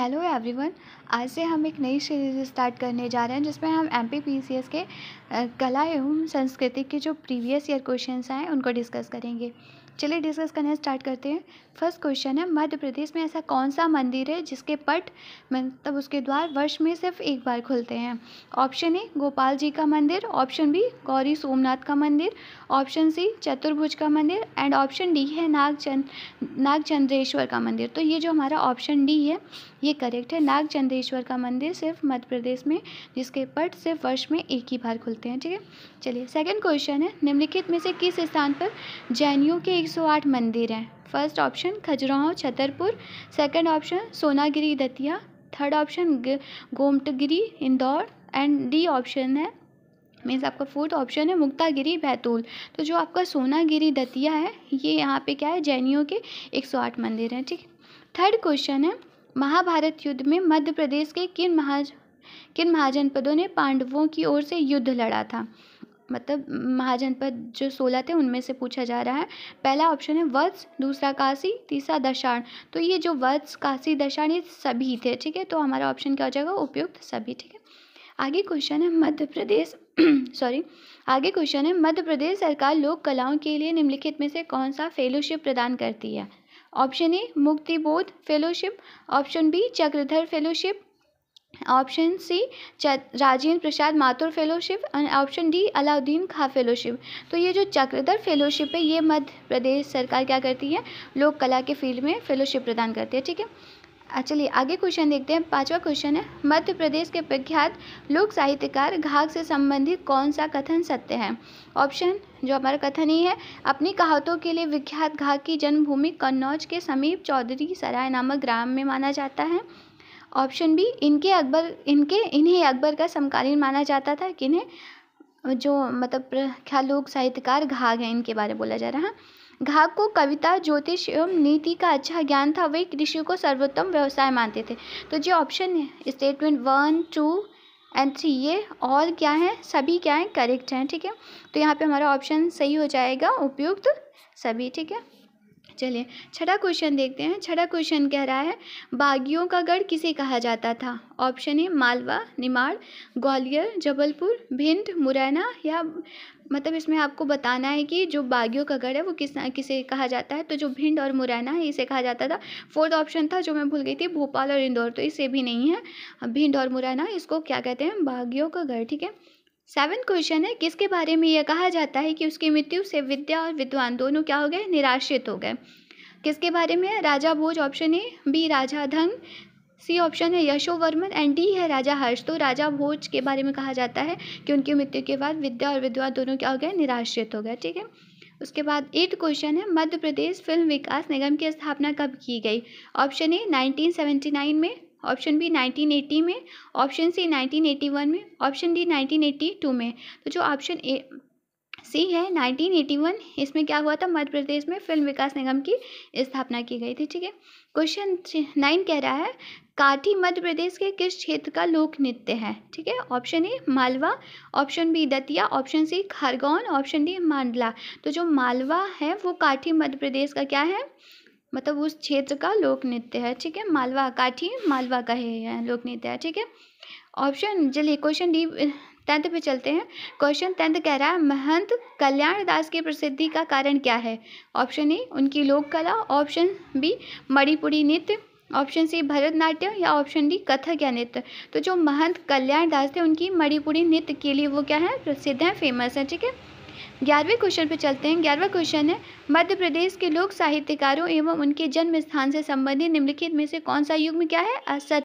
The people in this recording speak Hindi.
हेलो एवरीवन आज से हम एक नई सीरीज स्टार्ट करने जा रहे हैं जिसमें हम एम पी के कला एवं संस्कृति के जो प्रीवियस ईयर क्वेश्चंस आए उनको डिस्कस करेंगे चलिए डिस्कस करना स्टार्ट करते हैं फर्स्ट क्वेश्चन है मध्य प्रदेश में ऐसा कौन सा मंदिर है जिसके पट मतलब उसके द्वार वर्ष में सिर्फ एक बार खुलते हैं ऑप्शन ए गोपाल जी का मंदिर ऑप्शन बी गौरी सोमनाथ का मंदिर ऑप्शन सी चतुर्भुज का मंदिर एंड ऑप्शन डी है नागचंद नागचंद्रेश्वर का मंदिर तो ये जो हमारा ऑप्शन डी है ये करेक्ट है नागचंदेश्वर का मंदिर सिर्फ मध्य प्रदेश में जिसके पट सिर्फ वर्ष में एक ही बार खुलते हैं ठीक है चलिए सेकंड क्वेश्चन है निम्नलिखित में से किस स्थान पर जैनियों के 108 मंदिर हैं first option Khajuraho Chhatarpur second option Sonagiri Datia third option Gomatgiri Indore and D option है मीन्स आपका फोर्थ ऑप्शन है मुक्तागिरी बैतूल तो जो आपका सोनागिरी दतिया है ये यहाँ पे क्या है जैनियों के 108 मंदिर हैं ठीक थर्ड क्वेश्चन है महाभारत युद्ध में मध्य प्रदेश के किन महाज किन महाजनपदों ने पांडवों की ओर से युद्ध लड़ा था मतलब महाजनपद जो सोलह थे उनमें से पूछा जा रहा है पहला ऑप्शन है वत्स दूसरा काशी तीसरा दशाण तो ये जो वत्स काशी दशाण ये सभी थे ठीक है तो हमारा ऑप्शन क्या हो जाएगा उपयुक्त सभी ठीक है आगे क्वेश्चन है मध्य प्रदेश सॉरी आगे क्वेश्चन है मध्य प्रदेश सरकार लोक कलाओं के लिए निम्नलिखित में से कौन सा फेलोशिप प्रदान करती है option A Muktibodh fellowship option B Chakradhar fellowship option C Rajendra Prasad Mathur fellowship and option D Alauddin Khan fellowship तो ये जो चक्रधर फेलोशिप है ये मध्य प्रदेश सरकार क्या करती है लोक कला के फील्ड में फेलोशिप प्रदान करती है ठीक है चलिए आगे क्वेश्चन देखते हैं पांचवा क्वेश्चन है मध्य प्रदेश के प्रख्यात लोक साहित्यकार घाघ से संबंधित कौन सा कथन सत्य है ऑप्शन जो हमारा कथन ही है अपनी कहावतों के लिए विख्यात घाग की जन्मभूमि कन्नौज के समीप चौधरी सराय नामक ग्राम में माना जाता है ऑप्शन बी इनके अकबर इनके इन्हें अकबर का समकालीन माना जाता था कि इन्हें जो मतलब प्रख्यात लोक साहित्यकार घाघ हैं इनके बारे में बोला जा रहा है घाक को कविता ज्योतिष एवं नीति का अच्छा ज्ञान था वे कृषि को सर्वोत्तम व्यवसाय मानते थे तो जो ऑप्शन है statement one two and three ये ऑल क्या है सभी क्या हैं करेक्ट हैं ठीक है तो यहाँ पे हमारा ऑप्शन सही हो जाएगा उपयुक्त सभी ठीक है चलिए छठा क्वेश्चन देखते हैं छठा क्वेश्चन कह रहा है बागियों का गढ़ किसे कहा जाता था ऑप्शन है मालवा निमाड़ ग्वालियर जबलपुर भिंड मुरैना या मतलब इसमें आपको बताना है कि जो बागियों का गढ़ है वो किस किसे कहा जाता है तो जो भिंड और मुरैना है इसे कहा जाता था फोर्थ ऑप्शन था जो मैं भूल गई थी भोपाल और इंदौर तो इसे भी नहीं है भिंड और मुरैना इसको क्या कहते हैं बागियों का गढ़ ठीक है सेवन क्वेश्चन है किसके बारे में यह कहा जाता है कि उसकी मृत्यु से विद्या और विद्वान दोनों क्या हो गए निराश्रित हो गए किसके बारे में है Raja Bhoj option A B Raja Dhang C option है यशोवर्मन एंड डी है राजा हर्ष तो राजा भोज के बारे में कहा जाता है कि उनकी मृत्यु के बाद विद्या और विद्वान दोनों क्या हो गए निराश्रित हो गए ठीक है उसके बाद एट क्वेश्चन है मध्य प्रदेश फिल्म विकास निगम की स्थापना कब की गई ऑप्शन ए 1979 में ऑप्शन बी 1980 में ऑप्शन सी 1981 में ऑप्शन डी 1982 में तो जो ऑप्शन ए सी है 1981 इसमें क्या हुआ था मध्य प्रदेश में फिल्म विकास निगम की स्थापना की गई थी ठीक है क्वेश्चन नाइन कह रहा है काठी मध्य प्रदेश के किस क्षेत्र का लोक नृत्य है ठीक है option A Malwa option B Datia option C Khargone option D Mandla तो जो मालवा है वो काठी मध्य प्रदेश का क्या है मतलब उस क्षेत्र का लोक नृत्य है ठीक है मालवा काठी मालवा का है लोक नृत्य है ठीक है ऑप्शन चलिए क्वेश्चन डी टेंथ पे चलते हैं क्वेश्चन टेंथ कह रहा है महंत कल्याण दास की प्रसिद्धि का कारण क्या है ऑप्शन ए उनकी लोक कला ऑप्शन बी मणिपुरी नृत्य ऑप्शन सी भरतनाट्यम या ऑप्शन डी कथक या नृत्य तो जो महंत कल्याण दास थे उनकी मणिपुरी नृत्य के लिए वो क्या है प्रसिद्ध हैं फेमस हैं ठीक है ग्यारहवें क्वेश्चन पर चलते हैं ग्यारहवा क्वेश्चन है मध्य प्रदेश के लोक साहित्यकारों एवं उनके जन्म स्थान से संबंधित निम्नलिखित में से कौन सा युग्म क्या है असत